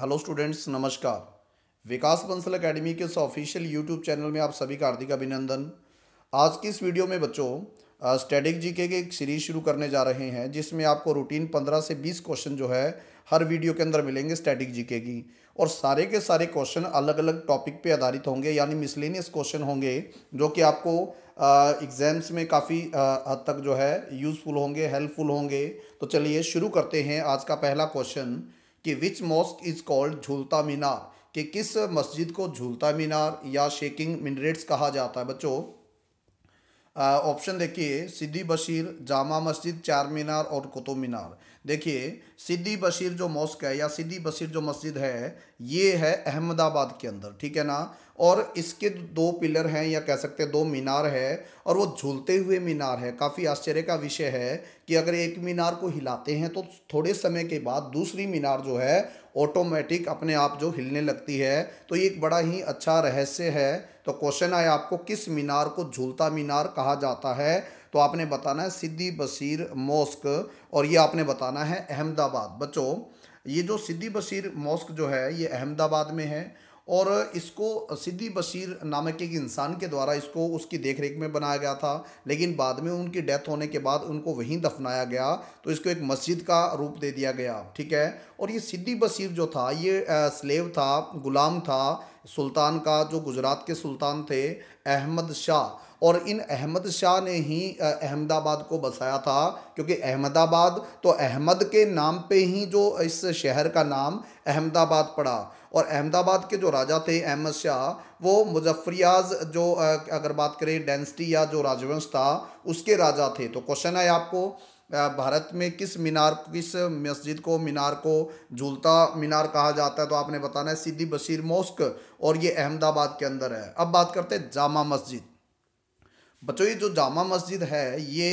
hello students नमस्कार विकास Bansal academy के इस ऑफिशियल यूट्यूब चैनल में आप सभी का हार्दिक अभिनंदन आज की इस वीडियो में बच्चों स्टैटिक जीके के एक सीरीज शुरू करने जा रहे हैं जिसमें आपको रूटीन पंद्रह से बीस क्वेश्चन जो है हर वीडियो के अंदर मिलेंगे स्टैटिक जीके की और सारे के सारे क्वेश्चन अलग अलग टॉपिक पर आधारित होंगे यानी मिसलेनियस क्वेश्चन होंगे जो कि आपको एग्ज़ाम्स में काफ़ी हद तक जो है यूज़फुल होंगे हेल्पफुल होंगे तो चलिए शुरू करते हैं आज का पहला क्वेश्चन कि विच मॉस्क इज़ कॉल्ड झूलता मीनार कि किस मस्जिद को झूलता मीनार या शेकिंग मिनरेट्स कहा जाता है बच्चों ऑप्शन देखिए सिद्दी बशीर जामा मस्जिद चार मीनार और कुतुब मीनार देखिए सिद्दी बशीर जो मॉस्क है या सिद्दी बशीर जो मस्जिद है ये है अहमदाबाद के अंदर ठीक है ना और इसके दो पिलर हैं या कह सकते हैं दो मीनार है और वो झूलते हुए मीनार है काफ़ी आश्चर्य का विषय है कि अगर एक मीनार को हिलाते हैं तो थोड़े समय के बाद दूसरी मीनार जो है ऑटोमेटिक अपने आप जो हिलने लगती है तो ये एक बड़ा ही अच्छा रहस्य है तो क्वेश्चन आया आपको किस मीनार को झूलता मीनार कहा जाता है तो आपने बताना है सिद्धि बशीर मॉस्क और ये आपने बताना है अहमदाबाद बच्चों ये जो सिद्धि बशीर मॉस्क जो है ये अहमदाबाद में है और इसको सिद्दी बशीर नामक एक इंसान के द्वारा इसको उसकी देखरेख में बनाया गया था लेकिन बाद में उनकी डेथ होने के बाद उनको वहीं दफनाया गया तो इसको एक मस्जिद का रूप दे दिया गया ठीक है और ये सिद्दी बशीर जो था ये स्लेव था गुलाम था सुल्तान का जो गुजरात के सुल्तान थे अहमद शाह और इन अहमद शाह ने ही अहमदाबाद को बसाया था क्योंकि अहमदाबाद तो अहमद के नाम पे ही जो इस शहर का नाम अहमदाबाद पड़ा और अहमदाबाद के जो राजा थे अहमद शाह वो मुजफ्फरियाज जो अगर बात करें डेंसिटी या जो राजवंश था उसके राजा थे तो क्वेश्चन है आपको भारत में किस मीनार किस मस्जिद को मीनार को झूलता मीनार कहा जाता है तो आपने बताना है सिद्धी बशीर मोस्क और ये अहमदाबाद के अंदर है अब बात करते हैं जामा मस्जिद बच्चों ये जो जामा मस्जिद है ये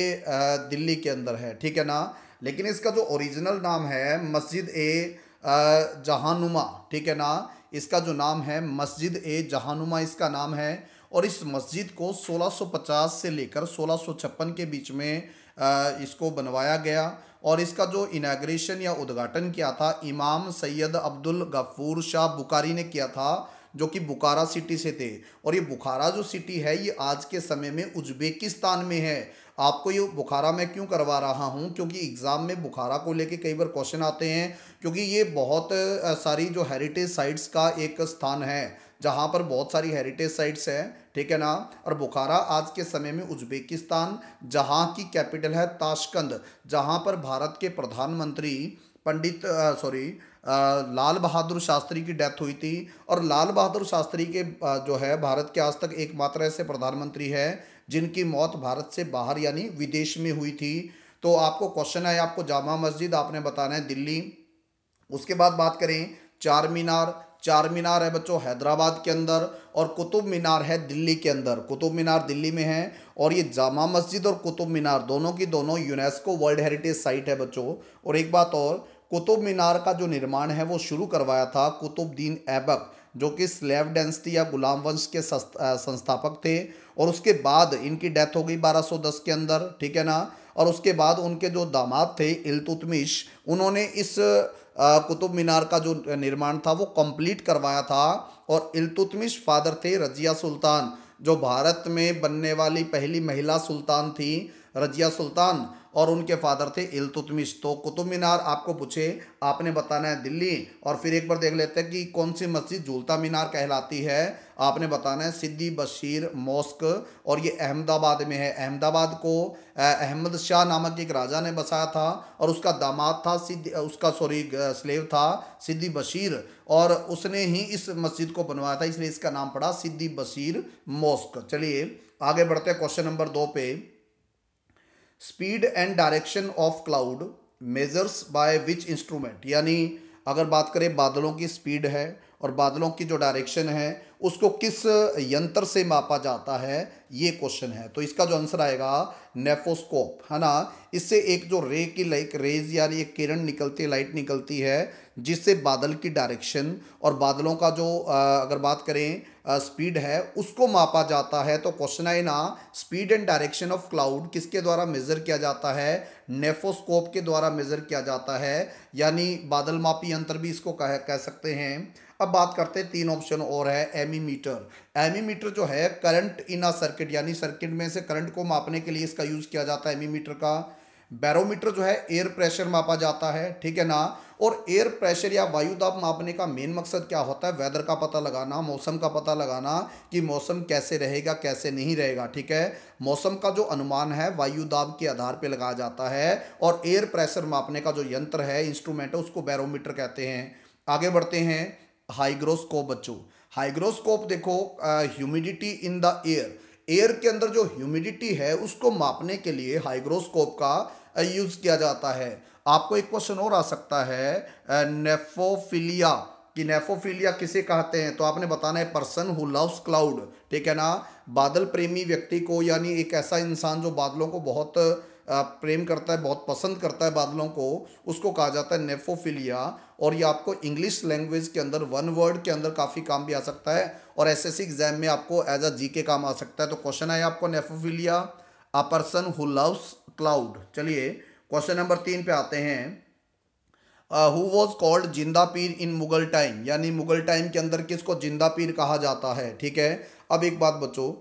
दिल्ली के अंदर है ठीक है ना लेकिन इसका जो ओरिजिनल नाम है मस्जिद ए जहानुमा ठीक है ना इसका जो नाम है मस्जिद ए जहानुमा इसका नाम है और इस मस्जिद को 1650 से लेकर सोलह के बीच में इसको बनवाया गया और इसका जो इनाग्रेशन या उद्घाटन किया था इमाम सैयद अब्दुल गफूर शाह बुकारी ने किया था जो कि बुखारा सिटी से थे और ये बुखारा जो सिटी है ये आज के समय में उज्बेकिस्तान में है आपको ये बुखारा मैं क्यों करवा रहा हूँ क्योंकि एग्ज़ाम में बुखारा को लेके कई बार क्वेश्चन आते हैं क्योंकि ये बहुत सारी जो हेरिटेज साइट्स का एक स्थान है जहाँ पर बहुत सारी हेरिटेज साइट्स हैं ठीक है ना और बुखारा आज के समय में उज्बेकिस्तान जहाँ की कैपिटल है ताशकंद जहाँ पर भारत के प्रधानमंत्री पंडित सॉरी लाल बहादुर शास्त्री की डेथ हुई थी और लाल बहादुर शास्त्री के आ, जो है भारत के आज तक एकमात्र ऐसे प्रधानमंत्री है जिनकी मौत भारत से बाहर यानी विदेश में हुई थी तो आपको क्वेश्चन है आपको जामा मस्जिद आपने बताना है दिल्ली उसके बाद बात करें चार मीनार चार मीनार है बच्चों हैदराबाद के अंदर और कुतुब मीनार है दिल्ली के अंदर कुतुब मीनार दिल्ली में है और ये जामा मस्जिद और कुतुब मीनार दोनों की दोनों यूनेस्को वर्ल्ड हेरिटेज साइट है बच्चों और एक बात और कुतुब मीनार का जो निर्माण है वो शुरू करवाया था कुतुबद्दीन ऐबक जो कि स्लेव डेंसिटी या गुलाम वंश के संस्थापक थे और उसके बाद इनकी डेथ हो गई 1210 के अंदर ठीक है ना और उसके बाद उनके जो दामाद थे इलतुतमिश उन्होंने इस कुतुब मीनार का जो निर्माण था वो कंप्लीट करवाया था और इलतुतमिश फादर थे रजिया सुल्तान जो भारत में बनने वाली पहली महिला सुल्तान थी रजिया सुल्तान और उनके फादर थे इलतुतमिश तो कुतुब मीनार आपको पूछे आपने बताना है दिल्ली और फिर एक बार देख लेते हैं कि कौन सी मस्जिद झूलता मीनार कहलाती है आपने बताना है सिद्दी बशीर मॉस्क और ये अहमदाबाद में है अहमदाबाद को अहमद शाह नामक एक राजा ने बसाया था और उसका दामाद था सिद्ध उसका सॉरी स्लेव था सिद्दी बशीर और उसने ही इस मस्जिद को बनवाया था इसलिए इसका नाम पड़ा सिद्दी बशीर मॉस्क चलिए आगे बढ़ते क्वेश्चन नंबर दो पे speed and direction of cloud measures by which instrument यानी अगर बात करें बादलों की स्पीड है और बादलों की जो डायरेक्शन है उसको किस यंत्र से मापा जाता है ये क्वेश्चन है तो इसका जो आंसर आएगा नेफोस्कोप है ना इससे एक जो रे की लाइक रेज या एक किरण निकलती है लाइट निकलती है जिससे बादल की डायरेक्शन और बादलों का जो अगर बात करें स्पीड है उसको मापा जाता है तो क्वेश्चन है ना speed and direction of cloud किसके द्वारा मेजर किया जाता है नेफोस्कोप के द्वारा मेजर किया जाता है यानी बादल मापी यंत्र भी इसको कह कह सकते हैं अब बात करते हैं तीन ऑप्शन और है एमीमीटर एमीमीटर जो है करंट इन अ सर्किट यानी सर्किट में से करंट को मापने के लिए इसका यूज़ किया जाता है एमीमीटर का बैरोमीटर जो है एयर प्रेशर मापा जाता है ठीक है ना और एयर प्रेशर या वायु दाब मापने का मेन मकसद क्या होता है वेदर का पता लगाना मौसम का पता लगाना कि मौसम कैसे रहेगा कैसे नहीं रहेगा ठीक है मौसम का जो अनुमान है वायु दाब के आधार पर लगाया जाता है और एयर प्रेशर मापने का जो यंत्र है इंस्ट्रूमेंट है उसको बैरोमीटर कहते हैं आगे बढ़ते हैं हाइग्रोस्कोप बच्चों हाइग्रोस्कोप देखो humidity in the air air के अंदर जो ह्यूमिडिटी है उसको मापने के लिए हाइग्रोस्कोप का यूज किया जाता है आपको एक क्वेश्चन और आ सकता है नेफोफिलिया कि नेफोफिलिया किसे कहते हैं तो आपने बताना है पर्सन हु लव्स क्लाउड ठीक है ना बादल प्रेमी व्यक्ति को यानी एक ऐसा इंसान जो बादलों को बहुत प्रेम करता है बहुत पसंद करता है बादलों को उसको कहा जाता है नेफोफिलिया और ये आपको इंग्लिश लैंग्वेज के अंदर वन वर्ड के अंदर काफ़ी काम भी आ सकता है और एसएससी एग्जाम में आपको एज अ जी के काम आ सकता है तो क्वेश्चन आया आपको nephophilia a person who loves cloud चलिए क्वेश्चन नंबर तीन पे आते हैं हु वॉज कॉल्ड जिंदा पीर इन मुगल टाइम यानी मुगल टाइम के अंदर किसको जिंदा पीर कहा जाता है ठीक है अब एक बात बच्चों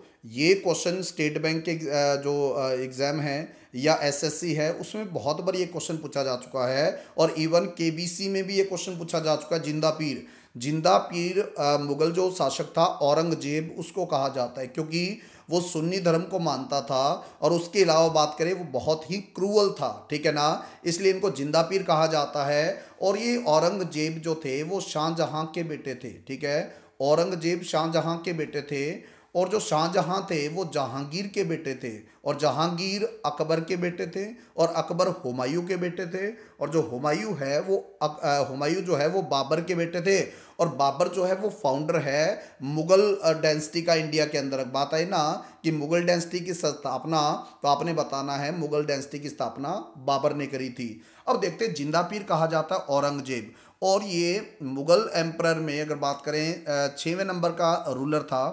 ये क्वेश्चन स्टेट बैंक के uh, जो एग्ज़ाम uh, है या एसएससी है उसमें बहुत बार ये क्वेश्चन पूछा जा चुका है और इवन केबीसी में भी ये क्वेश्चन पूछा जा चुका है जिंदा पीर जिंदा पीर आ, मुगल जो शासक था औरंगजेब उसको कहा जाता है क्योंकि वो सुन्नी धर्म को मानता था और उसके अलावा बात करें वो बहुत ही क्रूअल था ठीक है ना इसलिए इनको जिंदा पीर कहा जाता है और ये औरंगजेब जो थे वो शाहजहाँ के बेटे थे ठीक है औरंगजेब शाहजहाँ के बेटे थे और जो शाहजहाँ थे वो जहांगीर के बेटे थे और जहांगीर अकबर के बेटे थे और अकबर हुमायूं के बेटे थे और जो हुमायूं है वो हुमायूं जो है वो बाबर के बेटे थे और बाबर जो है वो फाउंडर है मुगल डेंसिटी का इंडिया के अंदर बात आई ना कि मुगल डेंसिटी की स्थापना तो आपने बताना है मुगल डेंसिटी की स्थापना बाबर ने करी थी अब देखते जिंदा पीर कहा जाता है औरंगजेब और ये मुगल एम्प्रायर में अगर बात करें छवें नंबर का रूलर था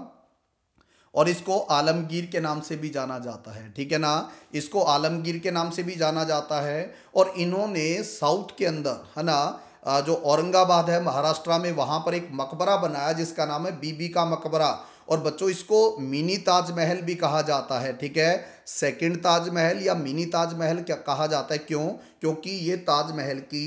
और इसको आलमगीर के नाम से भी जाना जाता है ठीक है ना इसको आलमगीर के नाम से भी जाना जाता है और इन्होंने साउथ के अंदर है ना जो औरंगाबाद है महाराष्ट्र में वहाँ पर एक मकबरा बनाया जिसका नाम है बीबी का मकबरा और बच्चों इसको मिनी ताजमहल भी कहा जाता है ठीक है सेकंड ताजमहल या मिनी ताजमहल क्या कहा जाता है क्यों क्योंकि ये ताजमहल की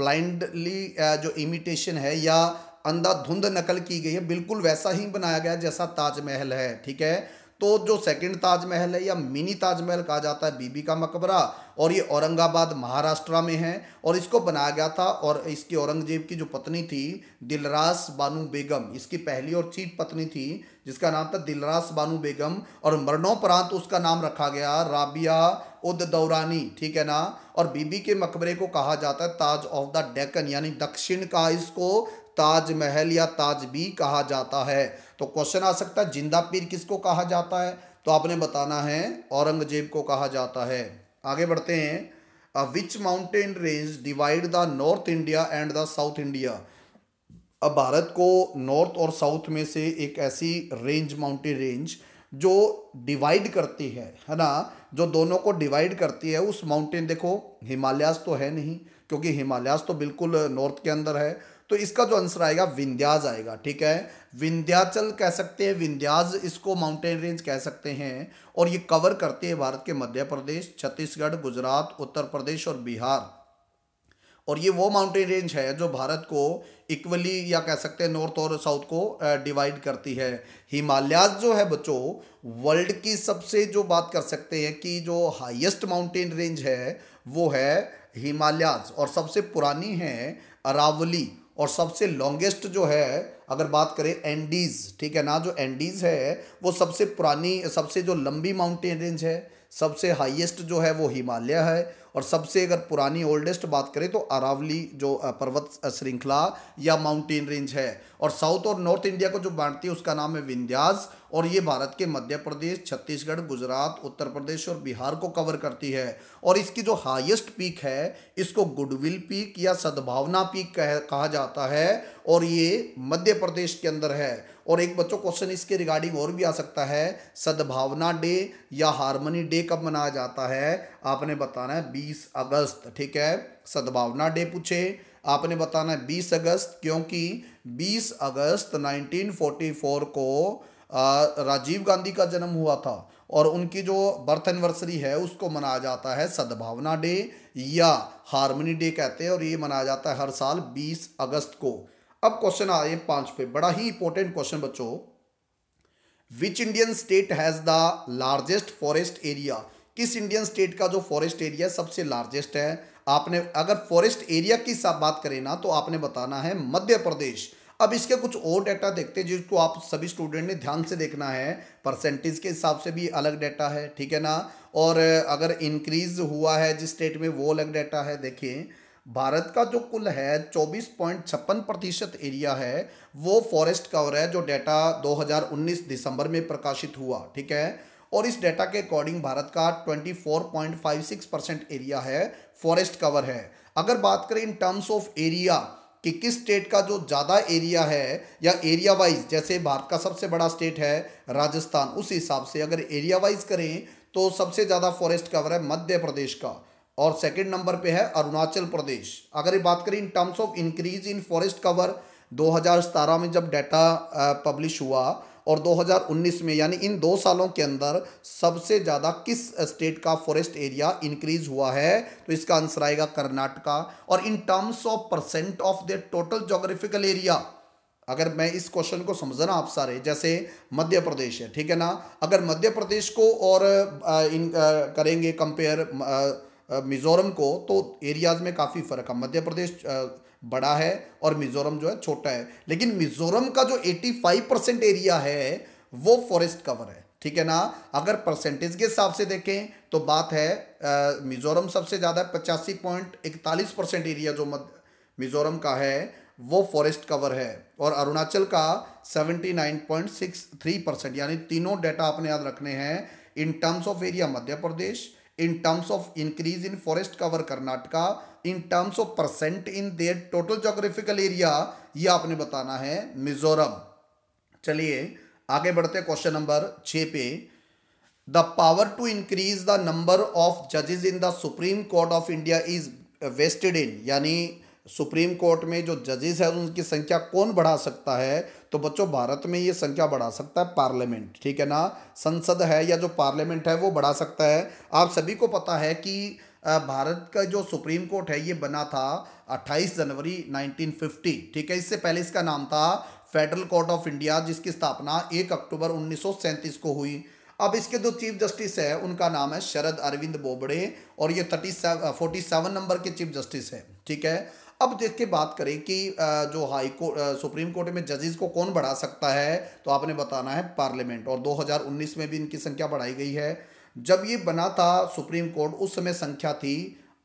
ब्लाइंडली जो इमिटेशन है या अंधाधुंध नकल की गई है बिल्कुल वैसा ही बनाया गया जैसा ताजमहल है ठीक है तो जो सेकंड ताजमहल है या मिनी ताजमहल कहा जाता है बीबी का मकबरा और ये औरंगाबाद महाराष्ट्र में है और इसको बनाया गया था और इसकी औरंगजेब की जो पत्नी थी दिलरास बानू बेगम इसकी पहली और चीट पत्नी थी जिसका नाम था दिलरास बानू बेगम और मरणोपरांत उसका नाम रखा गया राबिया उद दौरानी ठीक है ना और बीबी के मकबरे को कहा जाता है ताज ऑफ द डेकन यानी दक्षिण का इसको ताजमहल या ताज भी कहा जाता है तो क्वेश्चन आ सकता है जिंदा पीर किसको कहा जाता है तो आपने बताना है औरंगजेब को कहा जाता है आगे बढ़ते हैं which mountain range divide the north India and the south India अब भारत को नॉर्थ और साउथ में से एक ऐसी रेंज माउंटेन रेंज जो डिवाइड करती है है ना जो दोनों को डिवाइड करती है उस माउंटेन देखो हिमालयास तो है नहीं क्योंकि हिमालयास तो बिल्कुल नॉर्थ के अंदर है तो इसका जो आंसर आएगा विंध्याज आएगा ठीक है विंध्याचल कह सकते हैं विंध्याज इसको माउंटेन रेंज कह सकते हैं और ये कवर करती है भारत के मध्य प्रदेश छत्तीसगढ़ गुजरात उत्तर प्रदेश और बिहार और ये वो माउंटेन रेंज है जो भारत को इक्वली या कह सकते हैं नॉर्थ और साउथ को डिवाइड करती है हिमालयाज जो है बच्चों वर्ल्ड की सबसे जो बात कर सकते हैं कि जो हाईएस्ट माउंटेन रेंज है वो है हिमालयाज और सबसे पुरानी है अरावली और सबसे लॉन्गेस्ट जो है अगर बात करें एंडीज़ ठीक है ना जो एंडीज़ है वो सबसे पुरानी सबसे जो लंबी माउंटेन रेंज है सबसे हाईएस्ट जो है वो हिमालय है और सबसे अगर पुरानी ओल्डेस्ट बात करें तो अरावली जो पर्वत श्रृंखला या माउंटेन रेंज है और साउथ और नॉर्थ इंडिया को जो बांटती है उसका नाम है विंध्यास और ये भारत के मध्य प्रदेश छत्तीसगढ़ गुजरात उत्तर प्रदेश और बिहार को कवर करती है और इसकी जो हाईएस्ट पीक है इसको गुडविल पीक या सद्भावना पीक कह, कहा जाता है और ये मध्य प्रदेश के अंदर है और एक बच्चों क्वेश्चन इसके रिगार्डिंग और भी आ सकता है सद्भावना डे या हारमोनी डे कब मनाया जाता है आपने बताना है बी बीस अगस्त ठीक है सद्भावना डे पूछे आपने बताना है बीस अगस्त क्योंकि बीस अगस्त 1944 को राजीव गांधी का जन्म हुआ था और उनकी जो बर्थ एनिवर्सरी है उसको मनाया जाता है सद्भावना डे या हारमोनी डे कहते हैं और ये मनाया जाता है हर साल 20 अगस्त को अब क्वेश्चन आए पांच पे बड़ा ही इंपॉर्टेंट क्वेश्चन बच्चों which Indian state has the largest forest area किस इंडियन स्टेट का जो फॉरेस्ट एरिया सबसे लार्जेस्ट है आपने अगर फॉरेस्ट एरिया की बात करें ना तो आपने बताना है मध्य प्रदेश अब इसके कुछ और डाटा देखते हैं जिसको आप सभी स्टूडेंट ने ध्यान से देखना है परसेंटेज के हिसाब से भी अलग डाटा है ठीक है ना और अगर इंक्रीज हुआ है जिस स्टेट में वो अलग डाटा है देखिए भारत का जो कुल है चौबीस पॉइंट छप्पन प्रतिशत एरिया है वो फॉरेस्ट कवर है जो डाटा 2019 दिसंबर में प्रकाशित हुआ ठीक है और इस डेटा के अकॉर्डिंग भारत का 24.56 परसेंट एरिया है फॉरेस्ट कवर है अगर बात करें इन टर्म्स ऑफ एरिया कि किस स्टेट का जो ज़्यादा एरिया है या एरिया वाइज जैसे भारत का सबसे बड़ा स्टेट है राजस्थान उस हिसाब से अगर एरिया वाइज करें तो सबसे ज़्यादा फॉरेस्ट कवर है मध्य प्रदेश का और सेकंड नंबर पे है अरुणाचल प्रदेश अगर बात करें in terms of increase in forest cover दो में जब डाटा पब्लिश हुआ और 2019 में यानी इन दो सालों के अंदर सबसे ज़्यादा किस स्टेट का फॉरेस्ट एरिया इंक्रीज हुआ है तो इसका आंसर आएगा कर्नाटका और in terms of percent of the total geographical area अगर मैं इस क्वेश्चन को समझना आप सारे जैसे मध्य प्रदेश है ठीक है ना अगर मध्य प्रदेश को और इन करेंगे कंपेयर मिज़ोरम को तो एरियाज़ में काफ़ी फ़र्क है मध्य प्रदेश बड़ा है और मिजोरम जो है छोटा है लेकिन मिजोरम का जो 85 परसेंट एरिया है वो फॉरेस्ट कवर है ठीक है ना अगर परसेंटेज के हिसाब से देखें तो बात है मिजोरम सबसे ज़्यादा पचासी पॉइंट इकतालीस परसेंट एरिया जो मध्य मिजोरम का है वो फॉरेस्ट कवर है और अरुणाचल का 79.63 परसेंट यानी तीनों डेटा आपने याद रखने हैं in terms of area Madhya Pradesh in terms of increase in forest cover Karnataka in terms of percent in their total geographical area ये आपने बताना है मिजोरम चलिए आगे बढ़ते क्वेश्चन नंबर छ पे the power to increase the number of जजेस in the Supreme Court of India is vested in यानी सुप्रीम कोर्ट में जो जजेस है उनकी संख्या कौन बढ़ा सकता है तो बच्चों भारत में ये संख्या बढ़ा सकता है पार्लियामेंट ठीक है ना संसद है या जो पार्लियामेंट है वो बढ़ा सकता है आप सभी को पता है कि भारत का जो सुप्रीम कोर्ट है ये बना था 28 जनवरी 1950 ठीक है इससे पहले इसका नाम था फेडरल कोर्ट ऑफ इंडिया जिसकी स्थापना 1 अक्टूबर उन्नीस को हुई अब इसके जो चीफ जस्टिस है उनका नाम है शरद अरविंद बोबड़े और ये थर्टी फोर्टी सेवन नंबर के चीफ जस्टिस है ठीक है अब देख के बात करें कि जो हाई कोर्ट सुप्रीम कोर्ट में जजेस को कौन बढ़ा सकता है तो आपने बताना है पार्लियामेंट और 2019 में भी इनकी संख्या बढ़ाई गई है जब ये बना था सुप्रीम कोर्ट उस समय संख्या थी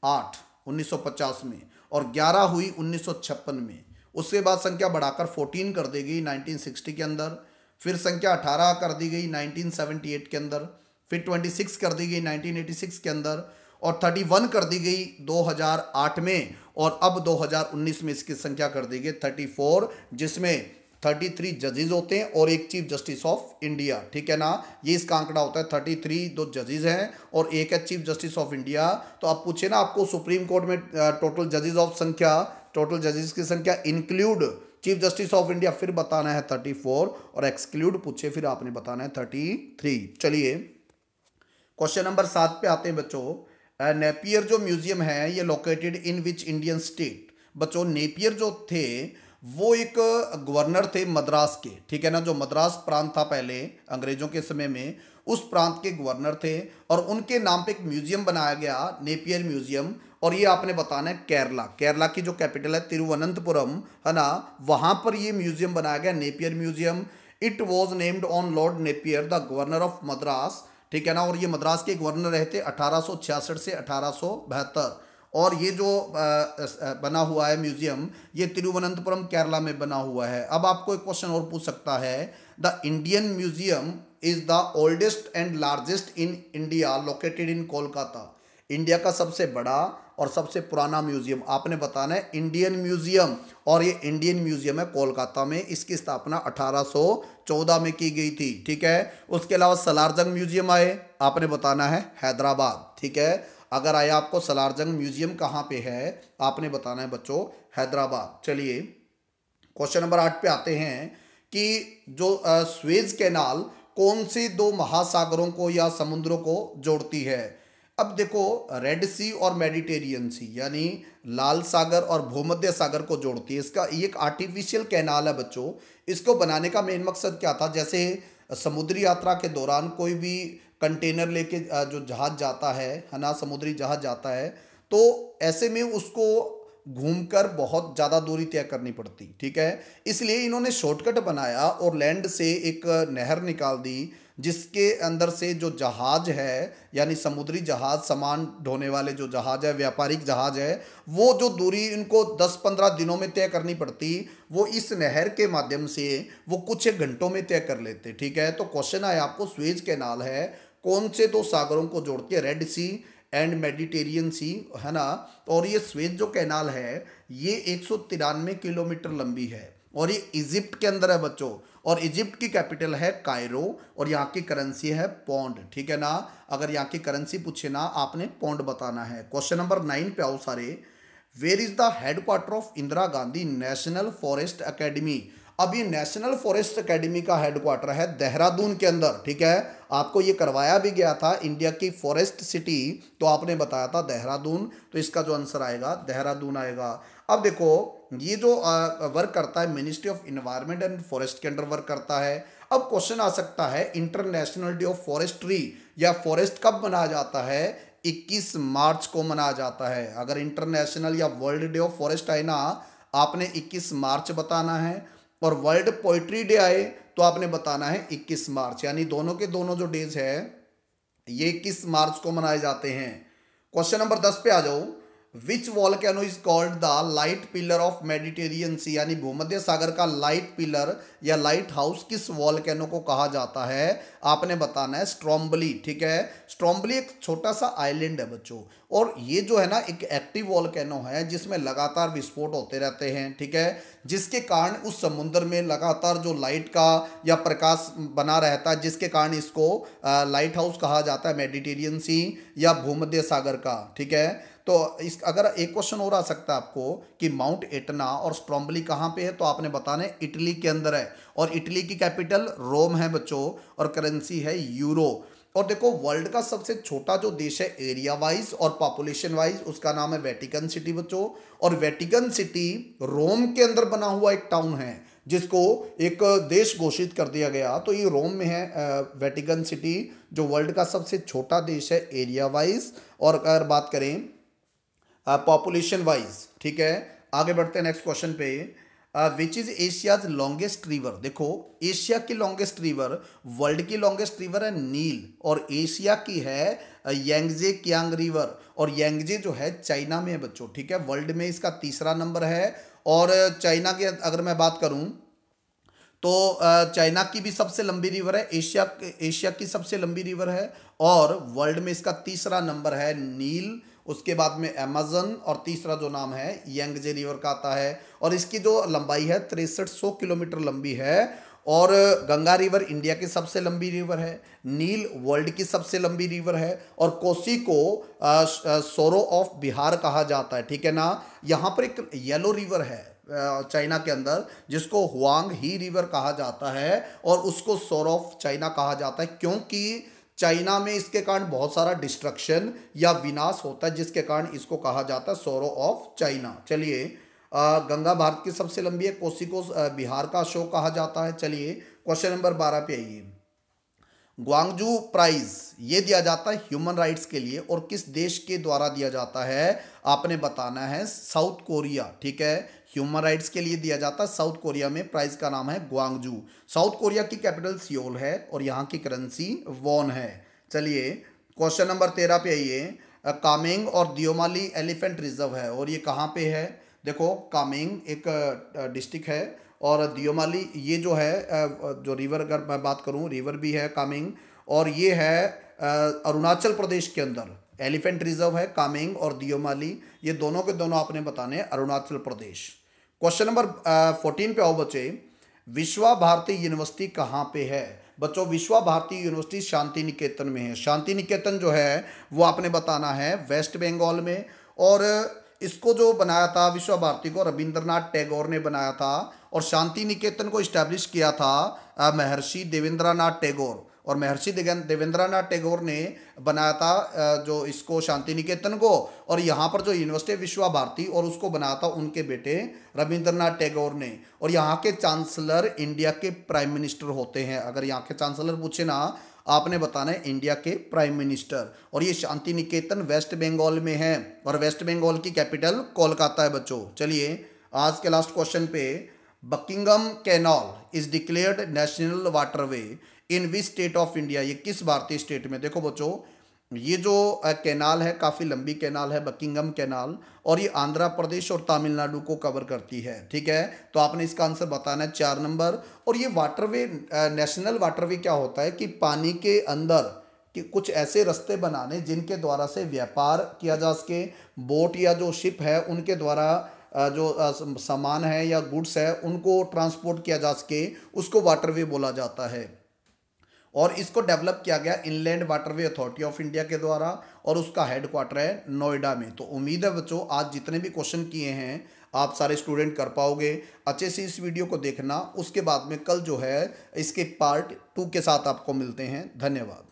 आठ 1950 में और 11 हुई 1956 में उसके बाद संख्या बढ़ाकर 14 कर दी गई 1960 के अंदर फिर संख्या 18 कर दी गई 1978 के अंदर फिर 26 कर दी गई 1986 के अंदर और 31 कर दी गई 2008 में और अब 2019 में इसकी संख्या कर दी गई 34 जिसमें थर्टी थ्री जजेज होते हैं और एक चीफ जस्टिस ऑफ इंडिया ठीक है ना ये इसका आंकड़ा होता है थर्टी थ्री दो जजेज हैं और एक है चीफ जस्टिस ऑफ इंडिया तो आप पूछे ना आपको सुप्रीम कोर्ट में टोटल जजेज ऑफ संख्या टोटल जजेज की संख्या include chief justice of India फिर बताना है थर्टी फोर और एक्सक्लूड पूछे फिर आपने बताना है थर्टी थ्री चलिए क्वेश्चन नंबर सात पे आते हैं बच्चों नेपियर जो म्यूजियम है ये located in which Indian state बच्चों नेपियर जो थे वो एक गवर्नर थे मद्रास के ठीक है ना जो मद्रास प्रांत था पहले अंग्रेजों के समय में उस प्रांत के गवर्नर थे और उनके नाम पे एक म्यूजियम बनाया गया नेपियर म्यूजियम और ये आपने बताना है केरला केरला की जो कैपिटल है तिरुवनंतपुरम है ना वहाँ पर ये म्यूजियम बनाया गया Napier museum it was named on Lord Napier the governor of Madras ठीक है ना और ये मद्रास के गवर्नर रहे थे अठारह से अठारह और ये जो बना हुआ है म्यूजियम ये तिरुवनंतपुरम केरला में बना हुआ है अब आपको एक क्वेश्चन और पूछ सकता है the Indian museum is the oldest and largest in India located in Kolkata India का सबसे बड़ा और सबसे पुराना म्यूजियम आपने बताना है इंडियन म्यूजियम और ये इंडियन म्यूजियम है कोलकाता में इसकी स्थापना 1814 में की गई थी ठीक है उसके अलावा सलारजंग म्यूजियम आए आपने बताना है हैदराबाद ठीक है अगर आया आपको सलारजंग म्यूजियम कहाँ पे है आपने बताना है बच्चों हैदराबाद चलिए क्वेश्चन नंबर आठ पे आते हैं कि जो स्वेज कैनाल कौन से दो महासागरों को या समुद्रों को जोड़ती है अब देखो रेड सी और मेडिटेरियन सी यानी लाल सागर और भूमध्य सागर को जोड़ती है इसका ये एक आर्टिफिशियल कैनाल है बच्चों इसको बनाने का मेन मकसद क्या था जैसे समुद्री यात्रा के दौरान कोई भी कंटेनर लेके जो जहाज जाता है है ना समुद्री जहाज जाता है तो ऐसे में उसको घूमकर बहुत ज़्यादा दूरी तय करनी पड़ती ठीक है इसलिए इन्होंने शॉर्टकट बनाया और लैंड से एक नहर निकाल दी जिसके अंदर से जो जहाज है यानी समुद्री जहाज सामान ढोने वाले जो जहाज है व्यापारिक जहाज है वो जो दूरी इनको 10-15 दिनों में तय करनी पड़ती वो इस नहर के माध्यम से वो कुछ घंटों में तय कर लेते ठीक है तो क्वेश्चन आया आपको स्वेज कैनाल है कौन से दो सागरों को जोड़ के Red Sea and Mediterranean Sea है ना और ये स्वेज जो कैनाल है ये एक किलोमीटर लंबी है और ये इजिप्ट के अंदर है बच्चों और इजिप्ट की कैपिटल है कायरो और यहाँ की करेंसी है पौंड ठीक है ना अगर यहाँ की करेंसी पूछे ना आपने पौंड बताना है क्वेश्चन नंबर नाइन पे आओ सारे where is the headquarter of Indira Gandhi national forest academy अब ये नेशनल फॉरेस्ट एकेडमी का हेडक्वार्टर है देहरादून के अंदर ठीक है आपको ये करवाया भी गया था इंडिया की फॉरेस्ट सिटी तो आपने बताया था देहरादून तो इसका जो आंसर आएगा देहरादून आएगा अब देखो ये जो वर्क करता है ministry of environment and forest के अंडर वर्क करता है अब क्वेश्चन आ सकता है इंटरनेशनल डे ऑफ फॉरेस्ट्री या फॉरेस्ट कब मनाया जाता है 21 मार्च को मनाया जाता है अगर इंटरनेशनल या वर्ल्ड डे ऑफ फॉरेस्ट है ना आपने 21 मार्च बताना है और वर्ल्ड पोइट्री डे आए तो आपने बताना है 21 मार्च यानी दोनों के दोनों जो डेज है ये 21 मार्च को मनाए जाते हैं क्वेश्चन नंबर दस पे आ जाओ which volcano is called the light pillar of Mediterranean Sea यानी भूमध्य सागर का लाइट पिलर या लाइट हाउस किस वॉल कैनो को कहा जाता है आपने बताना है स्ट्रॉम्बली ठीक है स्ट्रॉम्बली एक छोटा सा आइलैंड है बच्चों और ये जो है ना एक एक्टिव वॉलकैनो है जिसमें लगातार विस्फोट होते रहते हैं ठीक है जिसके कारण उस समुद्र में लगातार जो लाइट का या प्रकाश बना रहता है जिसके कारण इसको लाइट हाउस कहा जाता है मेडिटेरियन सी या भूमध्य सागर का ठीक है तो इस अगर एक क्वेश्चन और आ सकता है आपको कि माउंट एटना और स्ट्रॉम्बली कहाँ पे है तो आपने बताना है इटली के अंदर है और इटली की कैपिटल रोम है बच्चों और करेंसी है यूरो और देखो वर्ल्ड का सबसे छोटा जो देश है एरिया वाइज और पॉपुलेशन वाइज उसका नाम है वेटिकन सिटी बच्चों और वेटिकन सिटी रोम के अंदर बना हुआ एक टाउन है जिसको एक देश घोषित कर दिया गया तो ये रोम में है वेटिकन सिटी जो वर्ल्ड का सबसे छोटा देश है एरिया वाइज और अगर बात करें पॉपुलेशन वाइज ठीक है आगे बढ़ते हैं नेक्स्ट क्वेश्चन पे which is Asia's longest river देखो एशिया की लॉन्गेस्ट रिवर वर्ल्ड की लॉन्गेस्ट रिवर है नील और एशिया की है यंगजे क्यांग रिवर और यंगजे जो है चाइना में है बच्चों ठीक है वर्ल्ड में इसका तीसरा नंबर है और चाइना uh, की अगर मैं बात करूं तो चाइना uh, की भी सबसे लंबी रिवर है एशिया एशिया की सबसे लंबी रिवर है और वर्ल्ड में इसका तीसरा नंबर है नील उसके बाद में अमेजन और तीसरा जो नाम है यंगजे रिवर का आता है और इसकी जो लंबाई है तिरसठ सौ किलोमीटर लंबी है और गंगा रिवर इंडिया की सबसे लंबी रिवर है नील वर्ल्ड की सबसे लंबी रिवर है और कोसी को सोरो ऑफ बिहार कहा जाता है ठीक है ना यहाँ पर एक येलो रिवर है चाइना के अंदर जिसको हुआंग ही रिवर कहा जाता है और उसको सोरो ऑफ चाइना कहा जाता है क्योंकि चाइना में इसके कारण बहुत सारा डिस्ट्रक्शन या विनाश होता है जिसके कारण इसको कहा जाता है सोरो ऑफ चाइना चलिए गंगा भारत की सबसे लंबी है कोसी को बिहार का अशोक कहा जाता है चलिए क्वेश्चन नंबर बारह पे आइए ग्वांगजू प्राइज ये दिया जाता है ह्यूमन राइट्स के लिए और किस देश के द्वारा दिया जाता है आपने बताना है साउथ कोरिया ठीक है ह्यूमन राइट्स के लिए दिया जाता है साउथ कोरिया में प्राइज का नाम है ग्वांगजू साउथ कोरिया की कैपिटल सियोल है और यहाँ की करेंसी वॉन है चलिए क्वेश्चन नंबर तेरह पे आइए कामेंग और दियोमाली एलिफेंट रिजर्व है और ये कहाँ पे है देखो कामेंग एक डिस्ट्रिक्ट है और दियोमाली ये जो है जो रिवर अगर मैं बात करूँ रिवर भी है कामेंग और ये है अरुणाचल प्रदेश के अंदर एलिफेंट रिजर्व है कामेंग और दियोमाली ये दोनों के दोनों आपने बताने Arunachal Pradesh question number fourteen पे आओ बच्चे विश्वा भारती यूनिवर्सिटी कहाँ पे है बच्चों विश्वा भारती यूनिवर्सिटी शांति निकेतन में है शांति निकेतन जो है वो आपने बताना है वेस्ट बंगाल में और इसको जो बनाया था विश्व भारती को रविंद्रनाथ टैगोर ने बनाया था और शांति निकेतन को इस्टेब्लिश किया था महर्षि देवेंद्रनाथ टैगोर और महर्षि देवेंद्रनाथ टैगोर ने बनाया था जो इसको शांति निकेतन को और यहाँ पर जो यूनिवर्सिटी विश्वा भारती और उसको बनाया था उनके बेटे रविंद्रनाथ टैगोर ने और यहाँ के चांसलर इंडिया के प्राइम मिनिस्टर होते हैं अगर यहाँ के चांसलर पूछे ना आपने बताना है इंडिया के प्राइम मिनिस्टर और ये शांति निकेतन वेस्ट बंगाल में है और वेस्ट बंगाल की कैपिटल कोलकाता है बच्चों चलिए आज के लास्ट क्वेश्चन पे Buckingham canal is declared national waterway in which state of India ये किस भारतीय स्टेट में देखो बच्चों ये जो कैनाल है काफ़ी लंबी कैनाल है बकिंगम कैनाल और ये आंध्र प्रदेश और तमिलनाडु को कवर करती है ठीक है तो आपने इसका आंसर बताना है चार नंबर और ये वाटरवे नेशनल वाटरवे क्या होता है कि पानी के अंदर कि कुछ ऐसे रास्ते बनाने जिनके द्वारा से व्यापार किया जा सके बोट या जो शिप है उनके द्वारा जो सामान है या गुड्स है उनको ट्रांसपोर्ट किया जा सके उसको वाटरवे बोला जाता है और इसको डेवलप किया गया inland waterway authority of India के द्वारा और उसका हेडक्वार्टर है नोएडा में तो उम्मीद है बच्चों आज जितने भी क्वेश्चन किए हैं आप सारे स्टूडेंट कर पाओगे अच्छे से इस वीडियो को देखना उसके बाद में कल जो है इसके पार्ट टू के साथ आपको मिलते हैं धन्यवाद